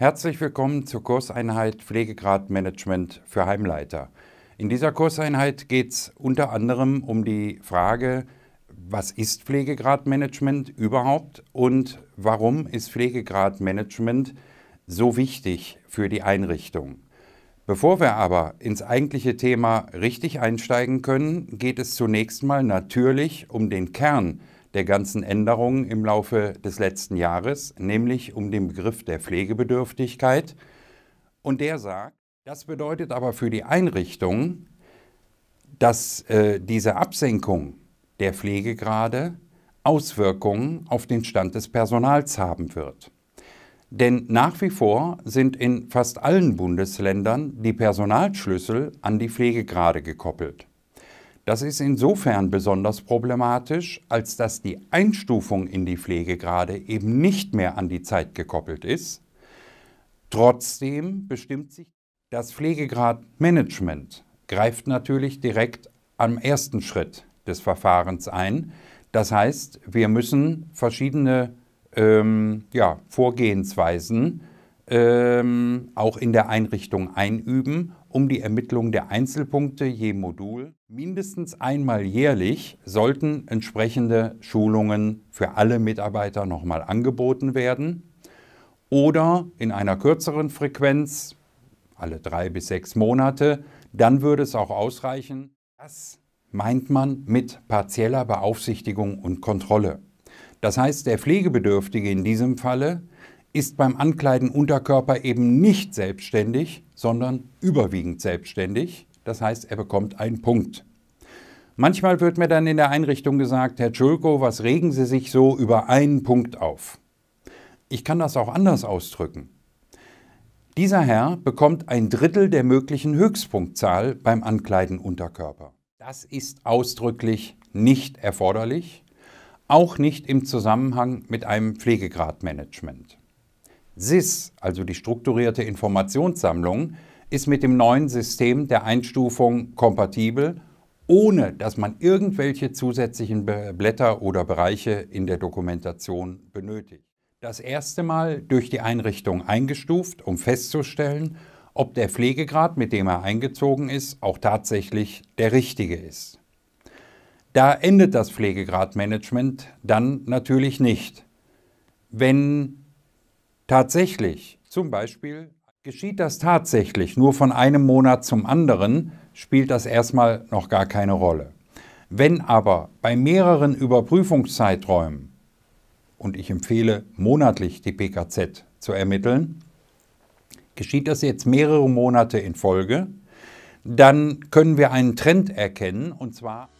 Herzlich willkommen zur Kurseinheit Pflegegradmanagement für Heimleiter. In dieser Kurseinheit geht es unter anderem um die Frage, was ist Pflegegradmanagement überhaupt und warum ist Pflegegradmanagement so wichtig für die Einrichtung. Bevor wir aber ins eigentliche Thema richtig einsteigen können, geht es zunächst mal natürlich um den Kern der ganzen Änderungen im Laufe des letzten Jahres, nämlich um den Begriff der Pflegebedürftigkeit. Und der sagt, das bedeutet aber für die Einrichtung, dass äh, diese Absenkung der Pflegegrade Auswirkungen auf den Stand des Personals haben wird. Denn nach wie vor sind in fast allen Bundesländern die Personalschlüssel an die Pflegegrade gekoppelt. Das ist insofern besonders problematisch, als dass die Einstufung in die Pflegegrade eben nicht mehr an die Zeit gekoppelt ist. Trotzdem bestimmt sich das Pflegegradmanagement greift natürlich direkt am ersten Schritt des Verfahrens ein. Das heißt, wir müssen verschiedene ähm, ja, Vorgehensweisen ähm, auch in der Einrichtung einüben um die Ermittlung der Einzelpunkte je Modul. Mindestens einmal jährlich sollten entsprechende Schulungen für alle Mitarbeiter nochmal angeboten werden oder in einer kürzeren Frequenz, alle drei bis sechs Monate, dann würde es auch ausreichen. Das meint man mit partieller Beaufsichtigung und Kontrolle. Das heißt, der Pflegebedürftige in diesem Falle ist beim Ankleiden Unterkörper eben nicht selbstständig, sondern überwiegend selbstständig. Das heißt, er bekommt einen Punkt. Manchmal wird mir dann in der Einrichtung gesagt, Herr Tschulko, was regen Sie sich so über einen Punkt auf? Ich kann das auch anders ausdrücken. Dieser Herr bekommt ein Drittel der möglichen Höchstpunktzahl beim Ankleiden Unterkörper. Das ist ausdrücklich nicht erforderlich, auch nicht im Zusammenhang mit einem Pflegegradmanagement. SIS, also die strukturierte Informationssammlung, ist mit dem neuen System der Einstufung kompatibel, ohne dass man irgendwelche zusätzlichen Blätter oder Bereiche in der Dokumentation benötigt. Das erste Mal durch die Einrichtung eingestuft, um festzustellen, ob der Pflegegrad, mit dem er eingezogen ist, auch tatsächlich der richtige ist. Da endet das Pflegegradmanagement dann natürlich nicht. Wenn Tatsächlich, zum Beispiel, geschieht das tatsächlich nur von einem Monat zum anderen, spielt das erstmal noch gar keine Rolle. Wenn aber bei mehreren Überprüfungszeiträumen, und ich empfehle monatlich die PKZ zu ermitteln, geschieht das jetzt mehrere Monate in Folge, dann können wir einen Trend erkennen und zwar